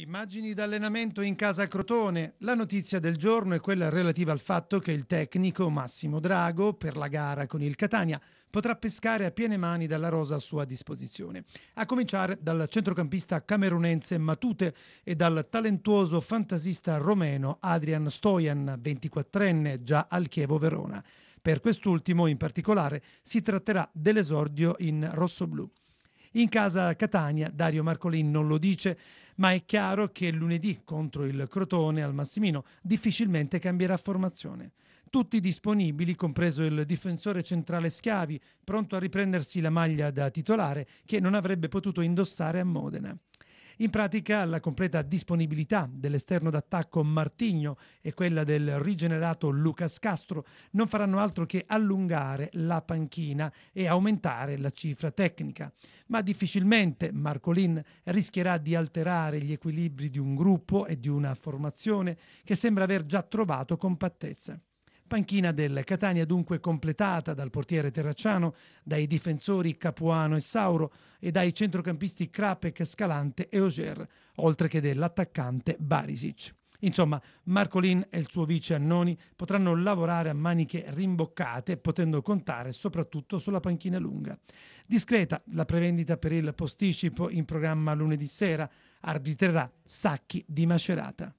Immagini d'allenamento in casa Crotone. La notizia del giorno è quella relativa al fatto che il tecnico Massimo Drago, per la gara con il Catania, potrà pescare a piene mani dalla rosa a sua disposizione. A cominciare dal centrocampista camerunense Matute e dal talentuoso fantasista romeno Adrian Stojan, 24enne, già al Chievo Verona. Per quest'ultimo, in particolare, si tratterà dell'esordio in rossoblù. In casa Catania, Dario Marcolin non lo dice, ma è chiaro che lunedì contro il Crotone al Massimino difficilmente cambierà formazione. Tutti disponibili, compreso il difensore centrale Schiavi, pronto a riprendersi la maglia da titolare che non avrebbe potuto indossare a Modena. In pratica la completa disponibilità dell'esterno d'attacco Martigno e quella del rigenerato Lucas Castro non faranno altro che allungare la panchina e aumentare la cifra tecnica, ma difficilmente Marcolin rischierà di alterare gli equilibri di un gruppo e di una formazione che sembra aver già trovato compattezza. Panchina del Catania dunque completata dal portiere Terracciano, dai difensori Capuano e Sauro e dai centrocampisti Krapek, Scalante e Oger, oltre che dell'attaccante Barisic. Insomma, Marcolin e il suo vice Annoni potranno lavorare a maniche rimboccate, potendo contare soprattutto sulla panchina lunga. Discreta la prevendita per il posticipo in programma lunedì sera, arbitrerà Sacchi di Macerata.